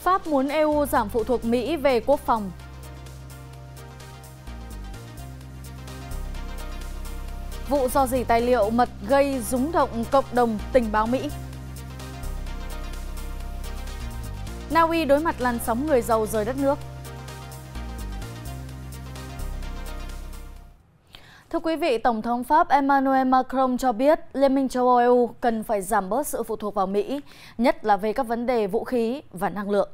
Pháp muốn EU giảm phụ thuộc Mỹ về quốc phòng. Vụ do gì tài liệu mật gây rúng động cộng đồng tình báo Mỹ. Na Uy đối mặt làn sóng người giàu rời đất nước. Thưa quý vị, Tổng thống Pháp Emmanuel Macron cho biết Liên minh châu Âu e cần phải giảm bớt sự phụ thuộc vào Mỹ, nhất là về các vấn đề vũ khí và năng lượng.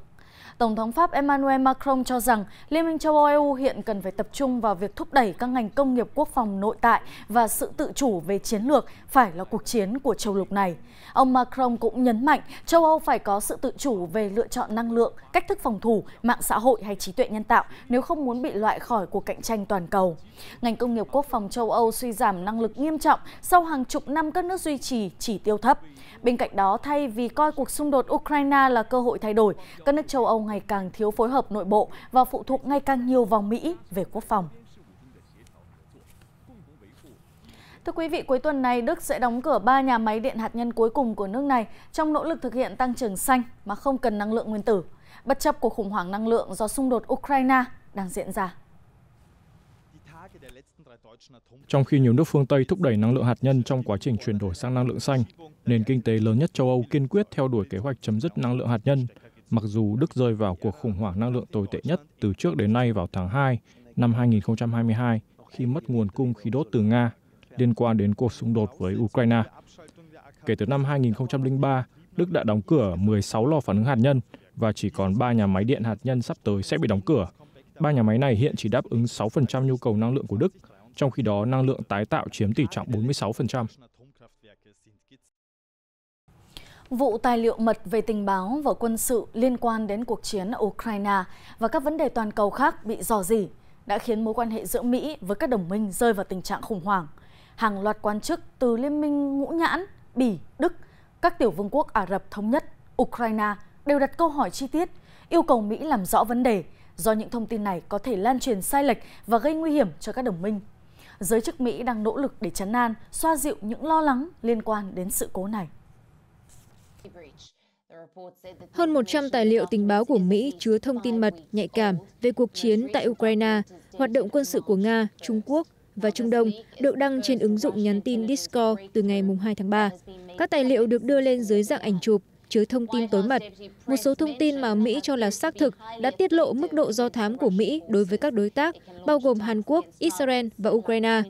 Tổng thống Pháp Emmanuel Macron cho rằng Liên minh châu Âu EU hiện cần phải tập trung vào việc thúc đẩy các ngành công nghiệp quốc phòng nội tại và sự tự chủ về chiến lược phải là cuộc chiến của châu lục này. Ông Macron cũng nhấn mạnh châu Âu phải có sự tự chủ về lựa chọn năng lượng, cách thức phòng thủ, mạng xã hội hay trí tuệ nhân tạo nếu không muốn bị loại khỏi cuộc cạnh tranh toàn cầu. Ngành công nghiệp quốc phòng châu Âu suy giảm năng lực nghiêm trọng sau hàng chục năm các nước duy trì chỉ tiêu thấp. Bên cạnh đó, thay vì coi cuộc xung đột Ukraine là cơ hội thay đổi, các nước châu Âu Âu ngày càng thiếu phối hợp nội bộ và phụ thuộc ngày càng nhiều vào Mỹ về quốc phòng. Thưa quý vị, cuối tuần này Đức sẽ đóng cửa 3 nhà máy điện hạt nhân cuối cùng của nước này trong nỗ lực thực hiện tăng trưởng xanh mà không cần năng lượng nguyên tử, bất chấp cuộc khủng hoảng năng lượng do xung đột Ukraine đang diễn ra. Trong khi nhiều nước phương Tây thúc đẩy năng lượng hạt nhân trong quá trình chuyển đổi sang năng lượng xanh, nền kinh tế lớn nhất châu Âu kiên quyết theo đuổi kế hoạch chấm dứt năng lượng hạt nhân mặc dù Đức rơi vào cuộc khủng hoảng năng lượng tồi tệ nhất từ trước đến nay vào tháng 2 năm 2022 khi mất nguồn cung khí đốt từ Nga liên quan đến cuộc xung đột với Ukraine. Kể từ năm 2003, Đức đã đóng cửa 16 lò phản ứng hạt nhân và chỉ còn 3 nhà máy điện hạt nhân sắp tới sẽ bị đóng cửa. Ba nhà máy này hiện chỉ đáp ứng 6% nhu cầu năng lượng của Đức, trong khi đó năng lượng tái tạo chiếm tỷ trọng 46%. Vụ tài liệu mật về tình báo và quân sự liên quan đến cuộc chiến ở Ukraine và các vấn đề toàn cầu khác bị dò dỉ đã khiến mối quan hệ giữa Mỹ với các đồng minh rơi vào tình trạng khủng hoảng. Hàng loạt quan chức từ Liên minh Ngũ Nhãn, Bỉ, Đức, các tiểu vương quốc Ả Rập Thống Nhất, Ukraine đều đặt câu hỏi chi tiết, yêu cầu Mỹ làm rõ vấn đề do những thông tin này có thể lan truyền sai lệch và gây nguy hiểm cho các đồng minh. Giới chức Mỹ đang nỗ lực để chấn an, xoa dịu những lo lắng liên quan đến sự cố này. Hơn 100 tài liệu tình báo của Mỹ chứa thông tin mật, nhạy cảm về cuộc chiến tại Ukraine, hoạt động quân sự của Nga, Trung Quốc và Trung Đông được đăng trên ứng dụng nhắn tin Discord từ ngày 2 tháng 3. Các tài liệu được đưa lên dưới dạng ảnh chụp, chứa thông tin tối mật. Một số thông tin mà Mỹ cho là xác thực đã tiết lộ mức độ do thám của Mỹ đối với các đối tác, bao gồm Hàn Quốc, Israel và Ukraine.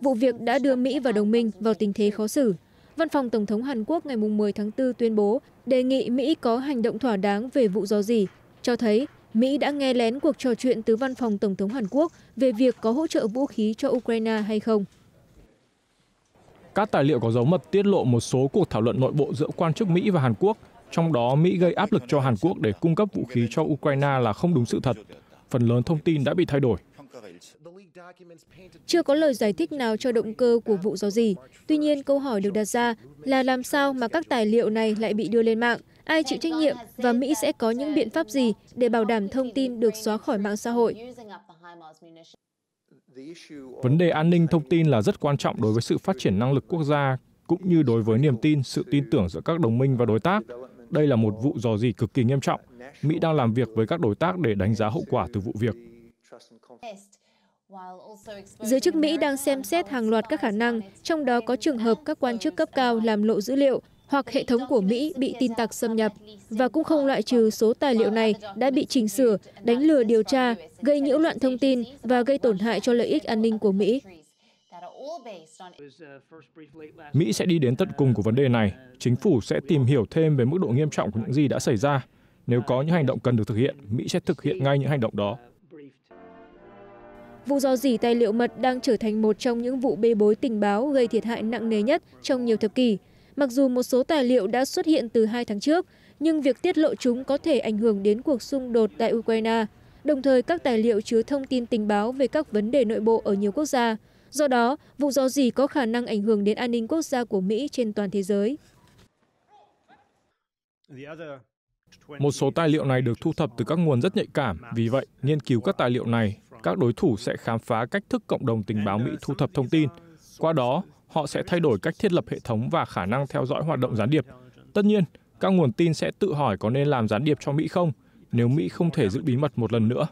Vụ việc đã đưa Mỹ và đồng minh vào tình thế khó xử văn phòng tổng thống hàn quốc ngày 10 tháng 4 tuyên bố đề nghị mỹ có hành động thỏa đáng về vụ dò dỉ cho thấy mỹ đã nghe lén cuộc trò chuyện từ văn phòng tổng thống hàn quốc về việc có hỗ trợ vũ khí cho ukraine hay không các tài liệu có dấu mật tiết lộ một số cuộc thảo luận nội bộ giữa quan chức mỹ và hàn quốc trong đó mỹ gây áp lực cho hàn quốc để cung cấp vũ khí cho ukraine là không đúng sự thật phần lớn thông tin đã bị thay đổi chưa có lời giải thích nào cho động cơ của vụ dò dỉ. Tuy nhiên, câu hỏi được đặt ra là làm sao mà các tài liệu này lại bị đưa lên mạng, ai chịu trách nhiệm và Mỹ sẽ có những biện pháp gì để bảo đảm thông tin được xóa khỏi mạng xã hội. Vấn đề an ninh thông tin là rất quan trọng đối với sự phát triển năng lực quốc gia cũng như đối với niềm tin, sự tin tưởng giữa các đồng minh và đối tác. Đây là một vụ dò dỉ cực kỳ nghiêm trọng. Mỹ đang làm việc với các đối tác để đánh giá hậu quả từ vụ việc. Giới chức Mỹ đang xem xét hàng loạt các khả năng, trong đó có trường hợp các quan chức cấp cao làm lộ dữ liệu hoặc hệ thống của Mỹ bị tin tặc xâm nhập, và cũng không loại trừ số tài liệu này đã bị chỉnh sửa, đánh lừa điều tra, gây nhiễu loạn thông tin và gây tổn hại cho lợi ích an ninh của Mỹ. Mỹ sẽ đi đến tận cùng của vấn đề này. Chính phủ sẽ tìm hiểu thêm về mức độ nghiêm trọng của những gì đã xảy ra. Nếu có những hành động cần được thực hiện, Mỹ sẽ thực hiện ngay những hành động đó vụ dò dỉ tài liệu mật đang trở thành một trong những vụ bê bối tình báo gây thiệt hại nặng nề nhất trong nhiều thập kỷ mặc dù một số tài liệu đã xuất hiện từ hai tháng trước nhưng việc tiết lộ chúng có thể ảnh hưởng đến cuộc xung đột tại ukraine đồng thời các tài liệu chứa thông tin tình báo về các vấn đề nội bộ ở nhiều quốc gia do đó vụ dò dỉ có khả năng ảnh hưởng đến an ninh quốc gia của mỹ trên toàn thế giới một số tài liệu này được thu thập từ các nguồn rất nhạy cảm, vì vậy, nghiên cứu các tài liệu này, các đối thủ sẽ khám phá cách thức cộng đồng tình báo Mỹ thu thập thông tin. Qua đó, họ sẽ thay đổi cách thiết lập hệ thống và khả năng theo dõi hoạt động gián điệp. Tất nhiên, các nguồn tin sẽ tự hỏi có nên làm gián điệp cho Mỹ không, nếu Mỹ không thể giữ bí mật một lần nữa.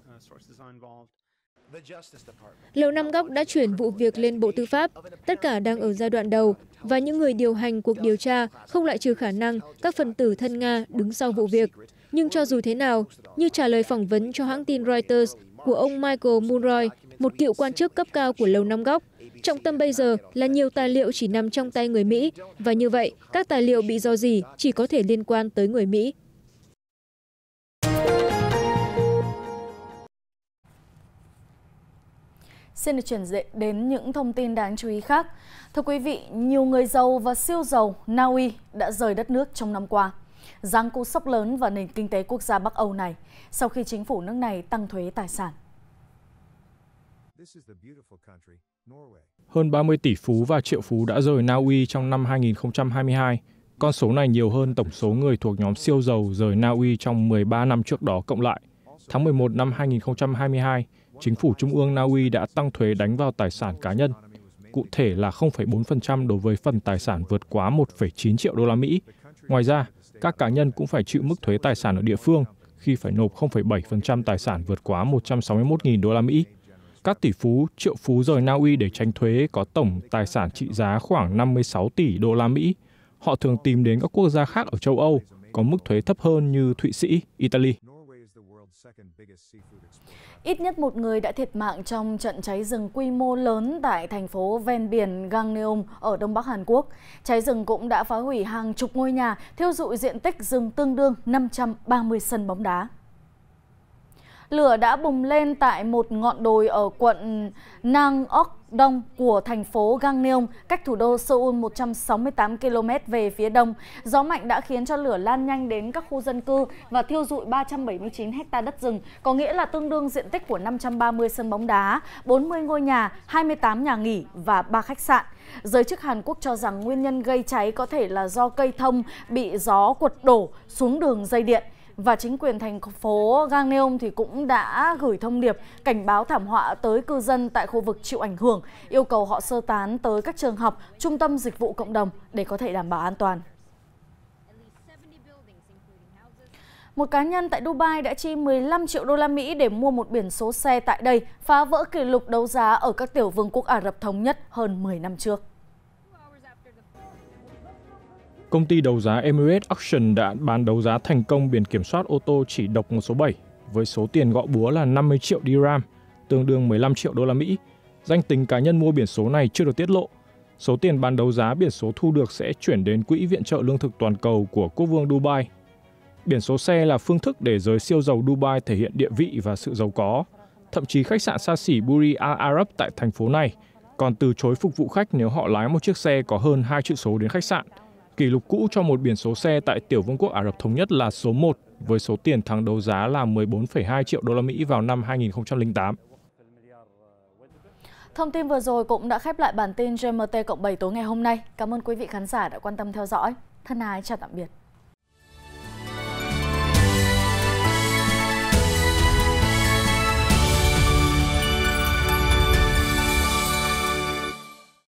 Lầu Năm Góc đã chuyển vụ việc lên Bộ Tư pháp, tất cả đang ở giai đoạn đầu và những người điều hành cuộc điều tra không loại trừ khả năng các phần tử thân Nga đứng sau vụ việc. Nhưng cho dù thế nào, như trả lời phỏng vấn cho hãng tin Reuters của ông Michael Mulroy, một cựu quan chức cấp cao của Lầu Năm Góc, trọng tâm bây giờ là nhiều tài liệu chỉ nằm trong tay người Mỹ và như vậy các tài liệu bị do gì chỉ có thể liên quan tới người Mỹ. Xin được chuyển đến những thông tin đáng chú ý khác. Thưa quý vị, nhiều người giàu và siêu giàu Na Uy đã rời đất nước trong năm qua. Giáng cú sốc lớn vào nền kinh tế quốc gia Bắc Âu này sau khi chính phủ nước này tăng thuế tài sản. Hơn 30 tỷ phú và triệu phú đã rời Na Uy trong năm 2022. Con số này nhiều hơn tổng số người thuộc nhóm siêu giàu rời Na Uy trong 13 năm trước đó cộng lại. Tháng 11 năm 2022, chính phủ trung ương Na Uy đã tăng thuế đánh vào tài sản cá nhân, cụ thể là 0,4% đối với phần tài sản vượt quá 1,9 triệu đô la Mỹ. Ngoài ra, các cá nhân cũng phải chịu mức thuế tài sản ở địa phương khi phải nộp 0,7% tài sản vượt quá 161.000 đô la Mỹ. Các tỷ phú, triệu phú rời Na Uy để tránh thuế có tổng tài sản trị giá khoảng 56 tỷ đô la Mỹ. Họ thường tìm đến các quốc gia khác ở châu Âu có mức thuế thấp hơn như Thụy Sĩ, Italy. Ít nhất một người đã thiệt mạng trong trận cháy rừng quy mô lớn tại thành phố ven biển Gangneung ở Đông Bắc Hàn Quốc. Cháy rừng cũng đã phá hủy hàng chục ngôi nhà, thiêu dụi diện tích rừng tương đương 530 sân bóng đá lửa đã bùng lên tại một ngọn đồi ở quận Nang Ok đông của thành phố Gangneung, cách thủ đô Seoul 168 km về phía đông. Gió mạnh đã khiến cho lửa lan nhanh đến các khu dân cư và thiêu dụi 379 hecta đất rừng, có nghĩa là tương đương diện tích của 530 sân bóng đá, 40 ngôi nhà, 28 nhà nghỉ và 3 khách sạn. Giới chức Hàn Quốc cho rằng nguyên nhân gây cháy có thể là do cây thông bị gió quật đổ xuống đường dây điện và chính quyền thành phố Gangneung thì cũng đã gửi thông điệp cảnh báo thảm họa tới cư dân tại khu vực chịu ảnh hưởng, yêu cầu họ sơ tán tới các trường học, trung tâm dịch vụ cộng đồng để có thể đảm bảo an toàn. Một cá nhân tại Dubai đã chi 15 triệu đô la Mỹ để mua một biển số xe tại đây, phá vỡ kỷ lục đấu giá ở các tiểu vương quốc Ả Rập Thống Nhất hơn 10 năm trước công ty đấu giá Emirates Auction đã bán đấu giá thành công biển kiểm soát ô tô chỉ độc một số 7 với số tiền gõ búa là 50 triệu dirham, tương đương 15 triệu đô la Mỹ. Danh tính cá nhân mua biển số này chưa được tiết lộ. Số tiền bán đấu giá biển số thu được sẽ chuyển đến Quỹ viện trợ lương thực toàn cầu của quốc vương Dubai. Biển số xe là phương thức để giới siêu giàu Dubai thể hiện địa vị và sự giàu có. Thậm chí khách sạn xa xỉ Burj Al Arab tại thành phố này còn từ chối phục vụ khách nếu họ lái một chiếc xe có hơn hai chữ số đến khách sạn – Kỷ lục cũ cho một biển số xe tại tiểu vương quốc Ả Rập Thống Nhất là số 1 với số tiền thắng đấu giá là 14,2 triệu đô la Mỹ vào năm 2008. Thông tin vừa rồi cũng đã khép lại bản tin GMT cộng 7 tối ngày hôm nay. Cảm ơn quý vị khán giả đã quan tâm theo dõi. Thân ái chào tạm biệt.